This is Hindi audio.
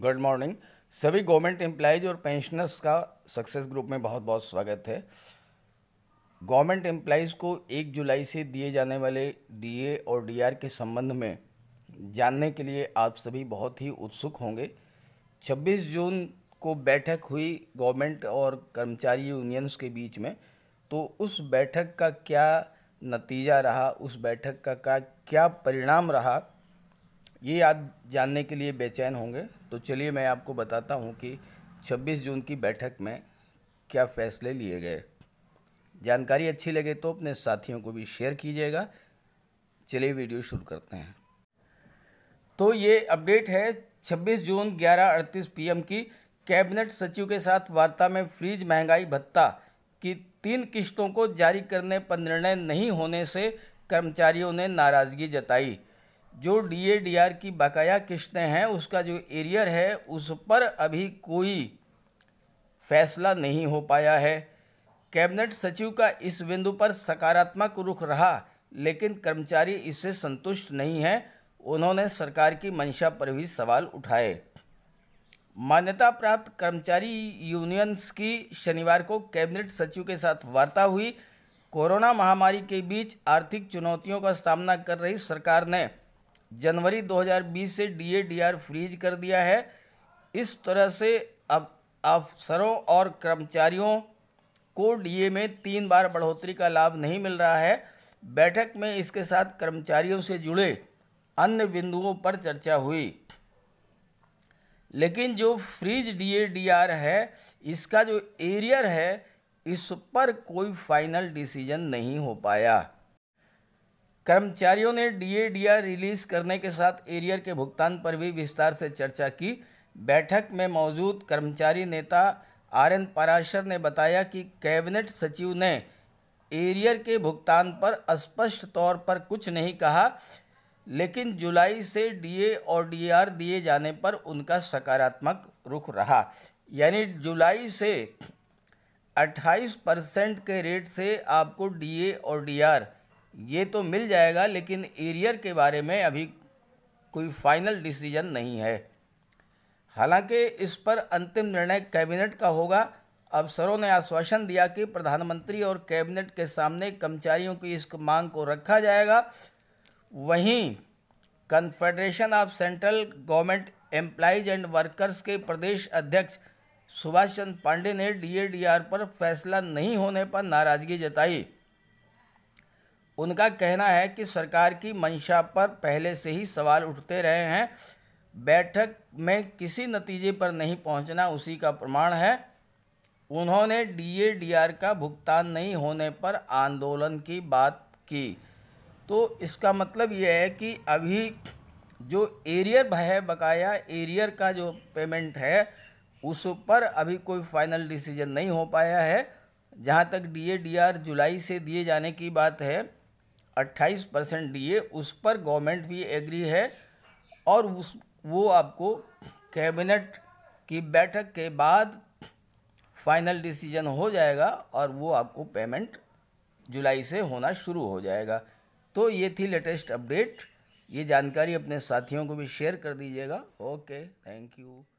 गुड मॉर्निंग सभी गवर्नमेंट एम्प्लाइज और पेंशनर्स का सक्सेस ग्रुप में बहुत बहुत स्वागत है गवर्नमेंट एम्प्लाइज को 1 जुलाई से दिए जाने वाले डीए और डीआर के संबंध में जानने के लिए आप सभी बहुत ही उत्सुक होंगे 26 जून को बैठक हुई गवर्नमेंट और कर्मचारी यूनियंस के बीच में तो उस बैठक का क्या नतीजा रहा उस बैठक का, का क्या परिणाम रहा ये आप जानने के लिए बेचैन होंगे तो चलिए मैं आपको बताता हूँ कि 26 जून की बैठक में क्या फैसले लिए गए जानकारी अच्छी लगे तो अपने साथियों को भी शेयर कीजिएगा चलिए वीडियो शुरू करते हैं तो ये अपडेट है 26 जून 11:38 पीएम की कैबिनेट सचिव के साथ वार्ता में फ्रीज महंगाई भत्ता की तीन किश्तों को जारी करने पर निर्णय नहीं होने से कर्मचारियों ने नाराज़गी जताई जो डी की बकाया किस्तें हैं उसका जो एरियर है उस पर अभी कोई फैसला नहीं हो पाया है कैबिनेट सचिव का इस बिंदु पर सकारात्मक रुख रहा लेकिन कर्मचारी इससे संतुष्ट नहीं हैं उन्होंने सरकार की मंशा पर भी सवाल उठाए मान्यता प्राप्त कर्मचारी यूनियंस की शनिवार को कैबिनेट सचिव के साथ वार्ता हुई कोरोना महामारी के बीच आर्थिक चुनौतियों का सामना कर रही सरकार ने जनवरी 2020 से डीएडीआर फ्रीज कर दिया है इस तरह से अब अफसरों और कर्मचारियों को डीए में तीन बार बढ़ोतरी का लाभ नहीं मिल रहा है बैठक में इसके साथ कर्मचारियों से जुड़े अन्य बिंदुओं पर चर्चा हुई लेकिन जो फ्रीज डीएडीआर है इसका जो एरियर है इस पर कोई फाइनल डिसीजन नहीं हो पाया कर्मचारियों ने डी रिलीज करने के साथ एरियर के भुगतान पर भी विस्तार से चर्चा की बैठक में मौजूद कर्मचारी नेता आर एन पराशर ने बताया कि कैबिनेट सचिव ने एरियर के भुगतान पर स्पष्ट तौर पर कुछ नहीं कहा लेकिन जुलाई से डीए और डीआर दिए जाने पर उनका सकारात्मक रुख रहा यानी जुलाई से 28 परसेंट के रेट से आपको डीए और डीआर ये तो मिल जाएगा लेकिन एरियर के बारे में अभी कोई फाइनल डिसीजन नहीं है हालांकि इस पर अंतिम निर्णय कैबिनेट का होगा अफसरों ने आश्वासन दिया कि प्रधानमंत्री और कैबिनेट के सामने कर्मचारियों की इस मांग को रखा जाएगा वहीं confederation of central government employees and workers के प्रदेश अध्यक्ष सुभाष चंद्र पांडे ने डीएडीआर पर फैसला नहीं होने पर नाराजगी जताई उनका कहना है कि सरकार की मंशा पर पहले से ही सवाल उठते रहे हैं बैठक में किसी नतीजे पर नहीं पहुंचना उसी का प्रमाण है उन्होंने डी का भुगतान नहीं होने पर आंदोलन की बात की तो इसका मतलब यह है कि अभी जो एरियर है बकाया एरियर का जो पेमेंट है उस पर अभी कोई फाइनल डिसीजन नहीं हो पाया है जहाँ तक डी जुलाई से दिए जाने की बात है अट्ठाईस परसेंट दिए उस पर गवर्नमेंट भी एग्री है और उस वो आपको कैबिनेट की बैठक के बाद फाइनल डिसीजन हो जाएगा और वो आपको पेमेंट जुलाई से होना शुरू हो जाएगा तो ये थी लेटेस्ट अपडेट ये जानकारी अपने साथियों को भी शेयर कर दीजिएगा ओके थैंक यू